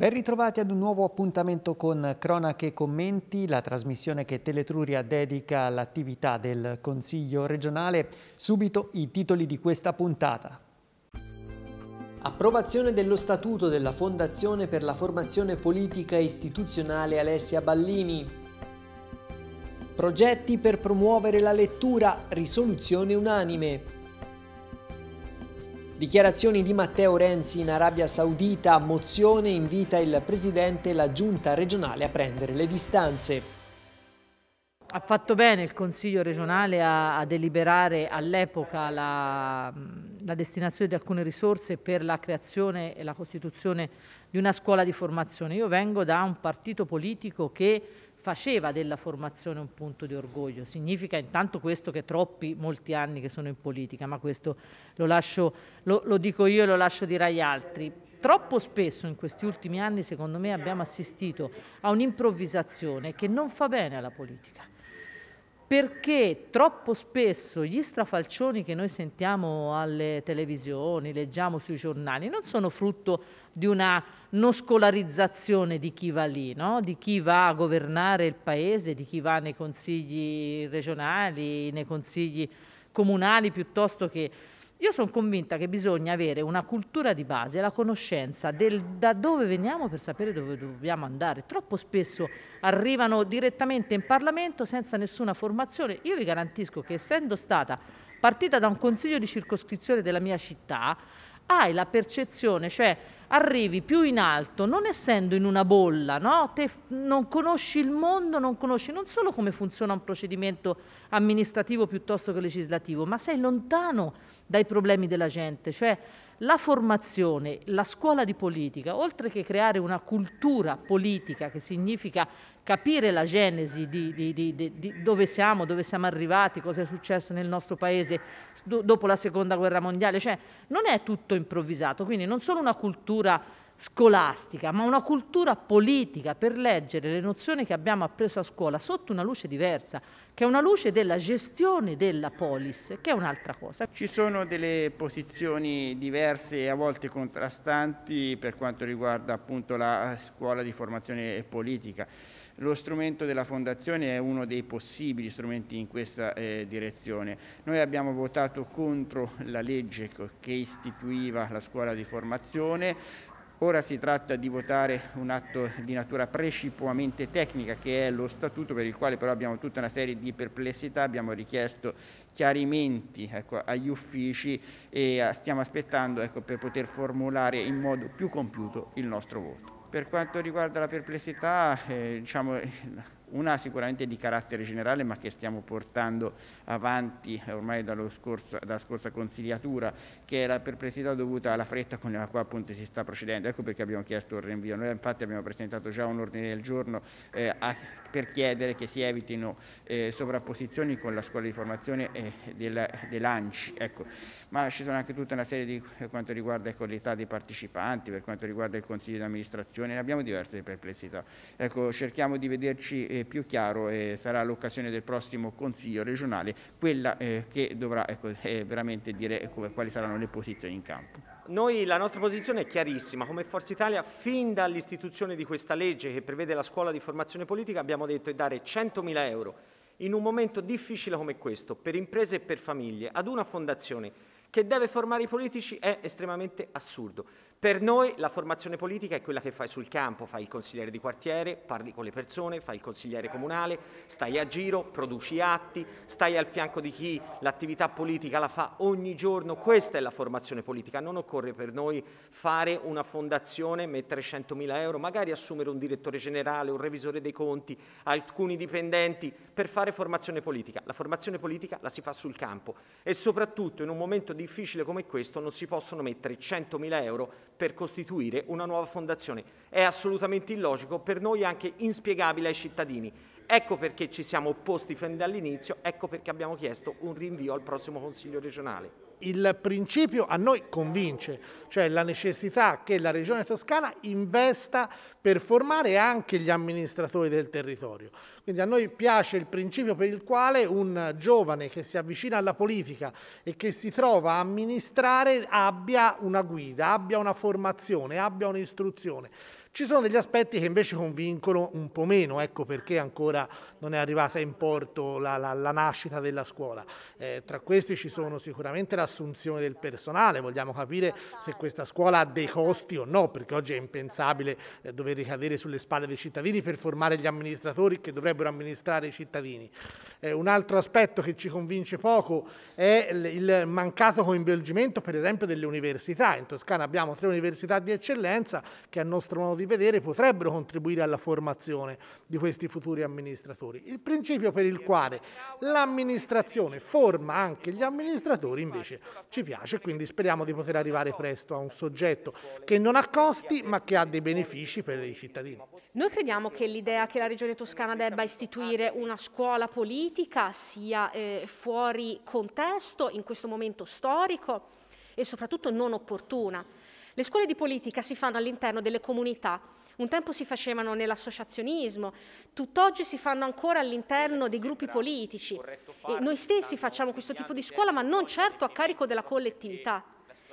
Ben ritrovati ad un nuovo appuntamento con Cronache e Commenti, la trasmissione che Teletruria dedica all'attività del Consiglio regionale. Subito i titoli di questa puntata. Approvazione dello statuto della Fondazione per la formazione politica e istituzionale Alessia Ballini. Progetti per promuovere la lettura, risoluzione unanime. Dichiarazioni di Matteo Renzi in Arabia Saudita, mozione invita il Presidente e la Giunta regionale a prendere le distanze. Ha fatto bene il Consiglio regionale a, a deliberare all'epoca la, la, destinazione di alcune risorse per la creazione e la costituzione di una scuola di formazione. Io vengo da un partito politico che faceva della formazione un punto di orgoglio. Significa intanto questo che troppi, molti anni che sono in politica, ma questo lo, lascio, lo, lo dico io e lo lascio dire agli altri. Troppo spesso in questi ultimi anni, secondo me, abbiamo assistito a un'improvvisazione che non fa bene alla politica perché troppo spesso gli strafalcioni che noi sentiamo alle televisioni, leggiamo sui giornali, non sono frutto di una non scolarizzazione di chi va lì, no? di chi va a governare il paese, di chi va nei consigli regionali, nei consigli comunali piuttosto che io sono convinta che bisogna avere una cultura di base, la conoscenza del da dove veniamo per sapere dove dobbiamo andare. Troppo spesso arrivano direttamente in Parlamento senza nessuna formazione. Io vi garantisco che essendo stata partita da un consiglio di circoscrizione della mia città, hai la percezione, cioè arrivi più in alto, non essendo in una bolla, no? Te non conosci il mondo, non conosci non solo come funziona un procedimento amministrativo piuttosto che legislativo, ma sei lontano dai problemi della gente, cioè la formazione, la scuola di politica, oltre che creare una cultura politica che significa capire la genesi di, di, di, di dove siamo, dove siamo arrivati, cosa è successo nel nostro paese do, dopo la seconda guerra mondiale, cioè non è tutto improvvisato, quindi non solo una cultura scolastica, ma una cultura politica per leggere le nozioni che abbiamo appreso a scuola sotto una luce diversa, che è una luce della gestione della polis, che è un'altra cosa. Ci sono delle posizioni diverse e a volte contrastanti per quanto riguarda appunto la scuola di formazione politica. Lo strumento della Fondazione è uno dei possibili strumenti in questa eh, direzione. Noi abbiamo votato contro la legge che istituiva la scuola di formazione, Ora si tratta di votare un atto di natura precipuamente tecnica che è lo statuto per il quale però abbiamo tutta una serie di perplessità, abbiamo richiesto chiarimenti ecco, agli uffici e eh, stiamo aspettando ecco, per poter formulare in modo più compiuto il nostro voto. Per quanto riguarda la perplessità, eh, diciamo, eh, una sicuramente di carattere generale ma che stiamo portando avanti ormai scorso, dalla scorsa consigliatura che è la perplessità dovuta alla fretta con la quale appunto si sta procedendo ecco perché abbiamo chiesto il rinvio noi infatti abbiamo presentato già un ordine del giorno eh, a, per chiedere che si evitino eh, sovrapposizioni con la scuola di formazione eh, del, dell'ANCI ecco. ma ci sono anche tutta una serie di per quanto riguarda ecco, l'età dei partecipanti per quanto riguarda il consiglio di amministrazione abbiamo diverse perplessità ecco cerchiamo di vederci eh, eh, più chiaro eh, sarà l'occasione del prossimo Consiglio regionale, quella eh, che dovrà ecco, eh, veramente dire ecco, quali saranno le posizioni in campo. Noi, la nostra posizione è chiarissima, come Forza Italia fin dall'istituzione di questa legge che prevede la scuola di formazione politica abbiamo detto di dare 100.000 euro in un momento difficile come questo per imprese e per famiglie ad una fondazione che deve formare i politici è estremamente assurdo. Per noi la formazione politica è quella che fai sul campo, fai il consigliere di quartiere, parli con le persone, fai il consigliere comunale, stai a giro, produci atti, stai al fianco di chi l'attività politica la fa ogni giorno, questa è la formazione politica, non occorre per noi fare una fondazione, mettere 100.000 euro, magari assumere un direttore generale, un revisore dei conti, alcuni dipendenti per fare formazione politica, la formazione politica la si fa sul campo e soprattutto in un momento difficile come questo non si possono mettere 100.000 euro per costituire una nuova fondazione. È assolutamente illogico, per noi anche inspiegabile ai cittadini. Ecco perché ci siamo opposti fin dall'inizio, ecco perché abbiamo chiesto un rinvio al prossimo Consiglio regionale il principio a noi convince, cioè la necessità che la Regione Toscana investa per formare anche gli amministratori del territorio. Quindi a noi piace il principio per il quale un giovane che si avvicina alla politica e che si trova a amministrare abbia una guida, abbia una formazione, abbia un'istruzione. Ci sono degli aspetti che invece convincono un po' meno, ecco perché ancora non è arrivata in porto la, la, la nascita della scuola. Eh, tra questi ci sono sicuramente l'assunzione del personale, vogliamo capire se questa scuola ha dei costi o no, perché oggi è impensabile eh, dover ricadere sulle spalle dei cittadini per formare gli amministratori che dovrebbero amministrare i cittadini. Eh, un altro aspetto che ci convince poco è il mancato coinvolgimento per esempio delle università. In Toscana abbiamo tre università di eccellenza che a nostro modo di vedere potrebbero contribuire alla formazione di questi futuri amministratori. Il principio per il quale l'amministrazione forma anche gli amministratori invece ci piace, e quindi speriamo di poter arrivare presto a un soggetto che non ha costi ma che ha dei benefici per i cittadini. Noi crediamo che l'idea che la Regione Toscana debba istituire una scuola politica sia eh, fuori contesto in questo momento storico e soprattutto non opportuna. Le scuole di politica si fanno all'interno delle comunità. Un tempo si facevano nell'associazionismo, tutt'oggi si fanno ancora all'interno dei gruppi politici. E noi stessi facciamo questo tipo di scuola, ma non certo a carico della collettività.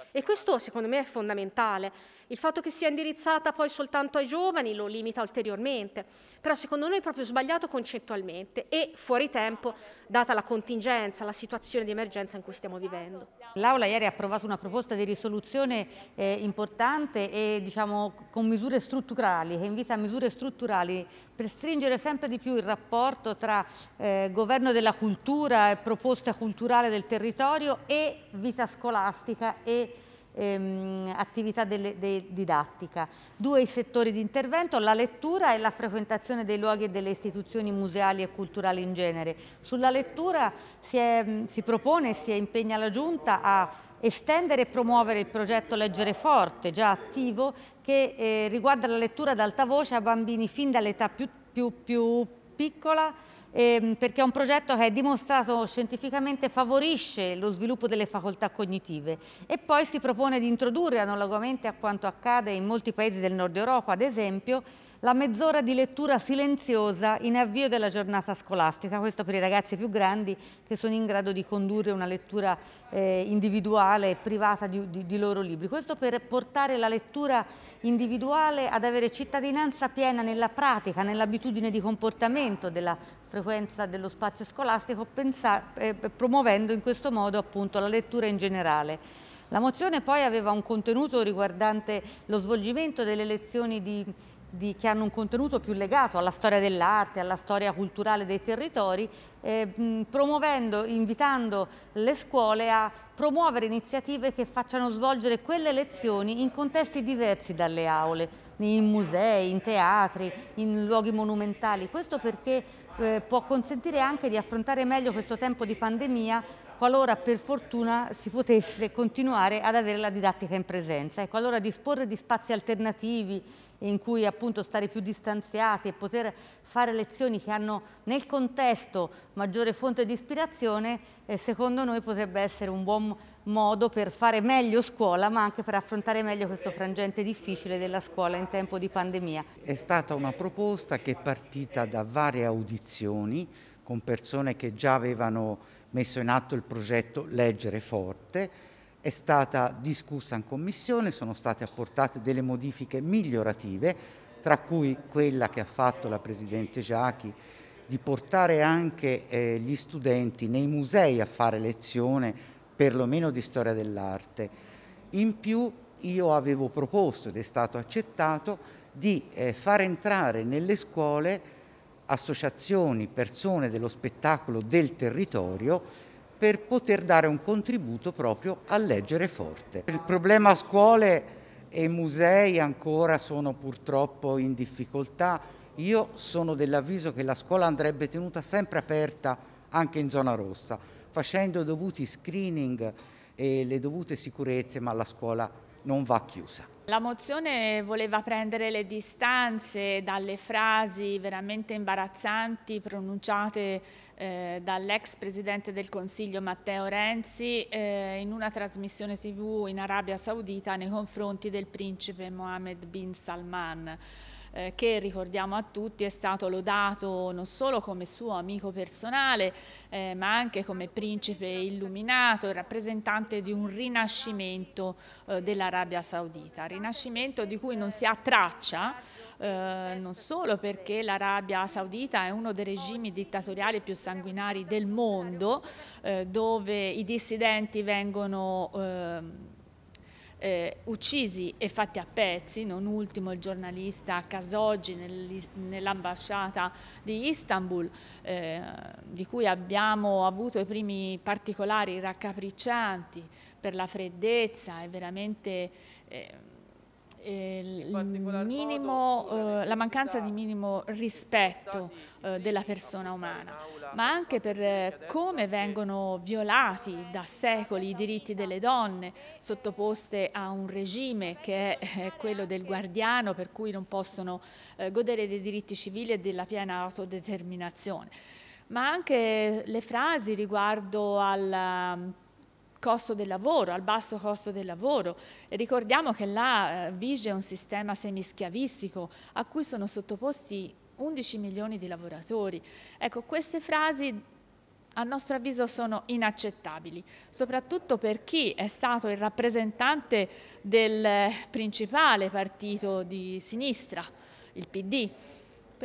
E questo secondo me è fondamentale, il fatto che sia indirizzata poi soltanto ai giovani lo limita ulteriormente, però secondo noi è proprio sbagliato concettualmente e fuori tempo data la contingenza, la situazione di emergenza in cui stiamo vivendo. L'Aula ieri ha approvato una proposta di risoluzione eh, importante e diciamo con misure strutturali, che invita a misure strutturali per stringere sempre di più il rapporto tra eh, governo della cultura e proposta culturale del territorio e vita scolastica e ehm, attività delle, de, didattica. Due i settori di intervento, la lettura e la frequentazione dei luoghi e delle istituzioni museali e culturali in genere. Sulla lettura si, è, si propone e si impegna la Giunta a estendere e promuovere il progetto Leggere Forte, già attivo, che eh, riguarda la lettura ad alta voce a bambini fin dall'età più, più, più piccola ehm, perché è un progetto che è dimostrato scientificamente favorisce lo sviluppo delle facoltà cognitive e poi si propone di introdurre analogamente a quanto accade in molti paesi del nord Europa, ad esempio, la mezz'ora di lettura silenziosa in avvio della giornata scolastica, questo per i ragazzi più grandi che sono in grado di condurre una lettura eh, individuale e privata di, di, di loro libri. Questo per portare la lettura individuale ad avere cittadinanza piena nella pratica, nell'abitudine di comportamento della frequenza dello spazio scolastico, eh, promuovendo in questo modo appunto la lettura in generale. La mozione poi aveva un contenuto riguardante lo svolgimento delle lezioni di di, che hanno un contenuto più legato alla storia dell'arte, alla storia culturale dei territori, eh, promuovendo, invitando le scuole a promuovere iniziative che facciano svolgere quelle lezioni in contesti diversi dalle aule, in musei, in teatri, in luoghi monumentali. Questo perché eh, può consentire anche di affrontare meglio questo tempo di pandemia qualora per fortuna si potesse continuare ad avere la didattica in presenza. Ecco, allora disporre di spazi alternativi, in cui appunto stare più distanziati e poter fare lezioni che hanno nel contesto maggiore fonte di ispirazione, eh, secondo noi potrebbe essere un buon modo per fare meglio scuola, ma anche per affrontare meglio questo frangente difficile della scuola in tempo di pandemia. È stata una proposta che è partita da varie audizioni con persone che già avevano messo in atto il progetto Leggere Forte è stata discussa in commissione, sono state apportate delle modifiche migliorative, tra cui quella che ha fatto la Presidente Giachi di portare anche eh, gli studenti nei musei a fare lezione perlomeno di storia dell'arte. In più io avevo proposto ed è stato accettato di eh, far entrare nelle scuole associazioni, persone dello spettacolo del territorio per poter dare un contributo proprio a leggere forte. Il problema scuole e musei ancora sono purtroppo in difficoltà. Io sono dell'avviso che la scuola andrebbe tenuta sempre aperta anche in zona rossa, facendo i dovuti screening e le dovute sicurezze, ma la scuola non va chiusa. La mozione voleva prendere le distanze dalle frasi veramente imbarazzanti pronunciate eh, dall'ex presidente del Consiglio Matteo Renzi eh, in una trasmissione tv in Arabia Saudita nei confronti del principe Mohammed bin Salman eh, che ricordiamo a tutti è stato lodato non solo come suo amico personale, eh, ma anche come principe illuminato, rappresentante di un rinascimento eh, dell'Arabia Saudita, rinascimento di cui non si ha traccia, eh, non solo perché l'Arabia Saudita è uno dei regimi dittatoriali più sanguinari del mondo, eh, dove i dissidenti vengono ehm, eh, uccisi e fatti a pezzi, non ultimo il giornalista Khashoggi nell'ambasciata di Istanbul, eh, di cui abbiamo avuto i primi particolari raccapriccianti per la freddezza e veramente... Eh, minimo, eh, la mancanza di minimo rispetto eh, della persona umana, ma anche per come vengono violati da secoli i diritti delle donne sottoposte a un regime che è quello del guardiano per cui non possono eh, godere dei diritti civili e della piena autodeterminazione ma anche le frasi riguardo al costo del lavoro, al basso costo del lavoro. E ricordiamo che là eh, vige un sistema semischiavistico a cui sono sottoposti 11 milioni di lavoratori. Ecco, queste frasi a nostro avviso sono inaccettabili, soprattutto per chi è stato il rappresentante del eh, principale partito di sinistra, il PD.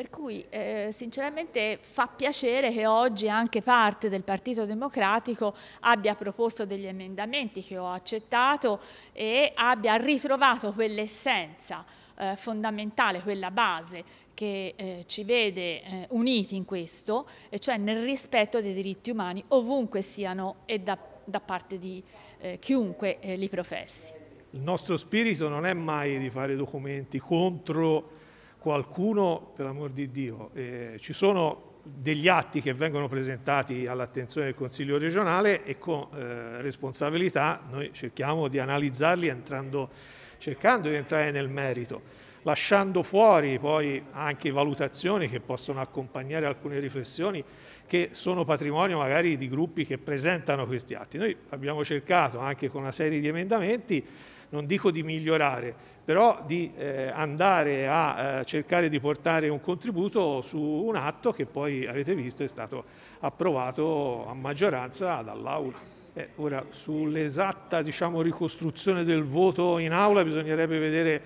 Per cui eh, sinceramente fa piacere che oggi anche parte del Partito Democratico abbia proposto degli emendamenti che ho accettato e abbia ritrovato quell'essenza eh, fondamentale, quella base che eh, ci vede eh, uniti in questo, e cioè nel rispetto dei diritti umani ovunque siano e da, da parte di eh, chiunque eh, li professi. Il nostro spirito non è mai di fare documenti contro qualcuno, per amor di Dio, eh, ci sono degli atti che vengono presentati all'attenzione del Consiglio regionale e con eh, responsabilità noi cerchiamo di analizzarli entrando, cercando di entrare nel merito, lasciando fuori poi anche valutazioni che possono accompagnare alcune riflessioni che sono patrimonio magari di gruppi che presentano questi atti. Noi abbiamo cercato anche con una serie di emendamenti non dico di migliorare, però di eh, andare a eh, cercare di portare un contributo su un atto che poi avete visto è stato approvato a maggioranza dall'Aula. Eh, ora, sull'esatta diciamo, ricostruzione del voto in Aula bisognerebbe vedere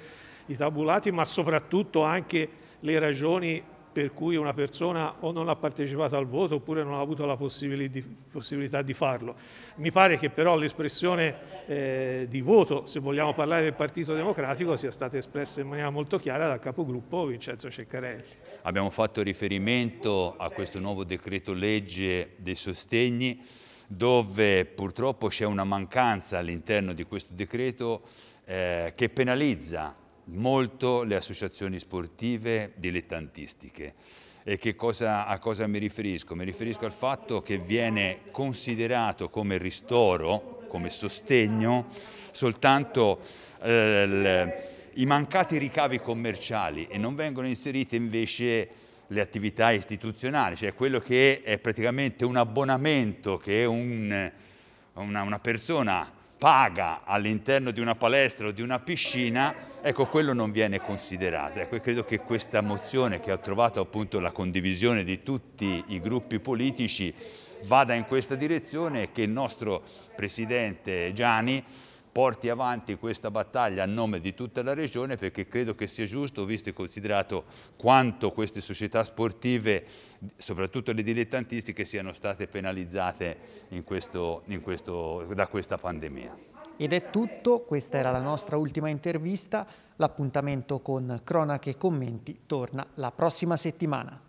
i tabulati, ma soprattutto anche le ragioni per cui una persona o non ha partecipato al voto oppure non ha avuto la possibilità di farlo. Mi pare che però l'espressione eh, di voto, se vogliamo parlare del Partito Democratico, sia stata espressa in maniera molto chiara dal capogruppo Vincenzo Ceccarelli. Abbiamo fatto riferimento a questo nuovo decreto legge dei sostegni dove purtroppo c'è una mancanza all'interno di questo decreto eh, che penalizza molto le associazioni sportive dilettantistiche. E cosa, a cosa mi riferisco? Mi riferisco al fatto che viene considerato come ristoro, come sostegno, soltanto eh, i mancati ricavi commerciali e non vengono inserite invece le attività istituzionali, cioè quello che è praticamente un abbonamento che un, una, una persona paga all'interno di una palestra o di una piscina, ecco quello non viene considerato. Ecco, credo che questa mozione che ha trovato appunto la condivisione di tutti i gruppi politici vada in questa direzione e che il nostro Presidente Gianni porti avanti questa battaglia a nome di tutta la regione perché credo che sia giusto, visto e considerato quanto queste società sportive, soprattutto le dilettantistiche, siano state penalizzate in questo, in questo, da questa pandemia. Ed è tutto, questa era la nostra ultima intervista, l'appuntamento con Cronache e Commenti torna la prossima settimana.